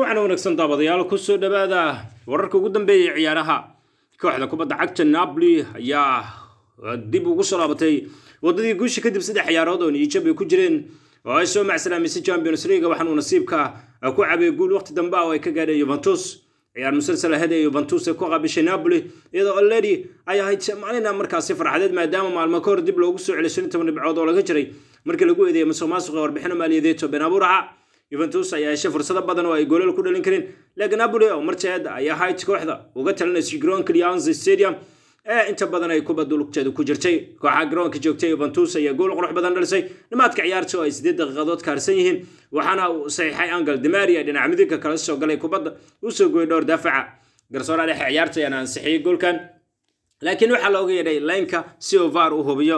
waan wanaagsan daabadayaal kusoo dhawaada wararka ugu dambeeyay ciyaaraha kooxda kubadda cagta napoli ayaa dib ugu soo laabatay waddadii guusha kadib saddex ciyaarood oo niijab ay ku jireen oo ay soo macsalaameysay champions leaga waxaan nasiibka ku cabay guul waqti dambe ah oo ay ka gaadheen yuventus ciyaar musalsal ahayd ee yuventus ay ku qaabishay napoli iyadoo already ay ahayd maalina markaasi farxadeed maadaama maalmo kahor dib loogu soo celiyay shan iyo toban dhibcood oo laga jiray markii lagu eedeeyay masuq maasuqa warbixino maaliyadeed toben yuventus ayaa heshay fursado badan oo ay goolal ku dhalin karin laakiin napoli oo mar jeeda ayaa hayd kooxda uga talinaysay garoonka lianzi stadium ee inta badan ay kubadda lugteeda ku jirtay kooxaa garoonka joogtay yuventus ayaa gool qurux badan dhalisay dhamaadka ciyaarta oo ay siddeed daqiiqadood kaarsan yihiin waxaana uu saxiixay angal dimari dhinac midigka kala soo galay kubadda uu soo gooyay dhowr daafaca garsooraha dhexe ciyaarta ayaana ansixiyey goolkan laakiin waxaa looga yeedhay laynka si uu vaar u hubiyo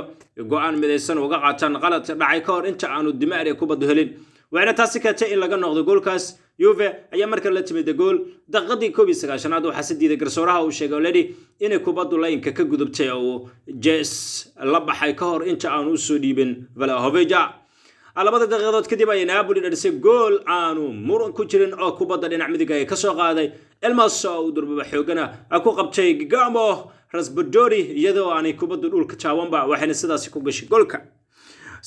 go midaysan uga qaataan qalad dhacay ka hor inta aanu dimari kubaddu helin waxayna taasi keentay in laga noqdo goolkaas yuve ayaa markaa la timida gool daqiiqadii koob iyo sagaashanaad waxaa si diiday garsooraha uu sheegay oledi inay kubaddu laynka ka gudubtay oo jes la baxay ka hor inta aanu usoo dhiibin valahoveja labada daqiiqadood kadib ayay naaboli dhalisay gool aanu muran ku jirin oo kubadda dhinac midiga ay kasoo qaaday elmas oo uu durbaba xoogana ku qabtay gigamo rasbadori iyadoo aanay kubaddu dhulka taawanba waxayna sidaasi ku gashay goolka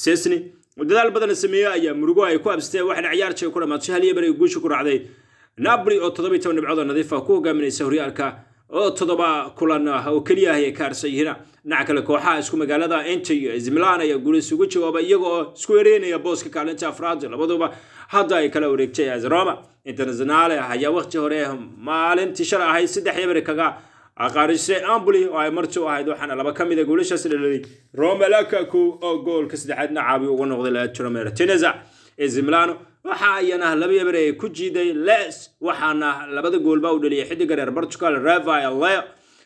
sesni dadaal badan sameeyo ayaa murugo ay ku absteen waxayna ciyaarjega ku dhamaato hal iyo beriga guusha ku raacday napoli oo toddoba iyo toban dhibcood oo nadiif ah ku hogaaminaysa horyaalka oo toddoba kulan ah oo keliya ah ka harsan yihiin dhinaca kale kooxaha isku magaalada inter iyo zmilan ayaa guulis isugu jawaabay iyaga oo isku ereenaya booska kaalinta afraad labaduba hadda ay kala wareegtay as internationale ayaa wakhti hore maalintii shal ahayd saddex iyo beri kaga caqaarise ambuli oo ay marti ahayd waxaana laba ka mida ah guulashaas dhaliyay rome lakaku oo goolka saddexaadna caabi uga noqday laajiro mertineza ee zimlano waxa iyana ah laba eber ee ku jiiday les waxaana labada goolba u dhaliyay xidiga reer portugal rafael leo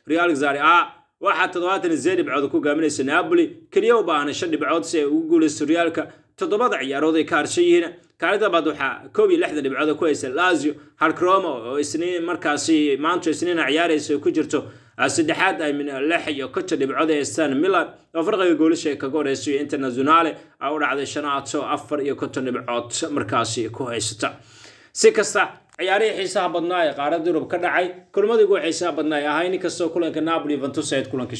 real xari a waxaa toddobaatan see dhibcood ku gaaminaysa naaboli keliya u baahnay dhibcood si ay ugu guulaysto riyaalka toddobada ciyaarood ay ka harshan yihiin kaalida labaad waxaa koob iyo lixda dhibcood ku haysa lazio harcromo oo isniin markaasi maanto isniina ciyaaraysa ku jirto ah, saddexaad ay lix iyo konton dhibcood haystaan milan oo farqiga goolisha ay kaga horeysayo internationale ay ah, u dhacday shanaato afar iyo konton dhibcood markaasi ku haysata si kasta ciyaarihii xiisaha badnaa ee qaarada yurub ka dhacay kulmadii ugu xiisaha badnaa ay ahaa in kulanka napoli ventus ayd kulanka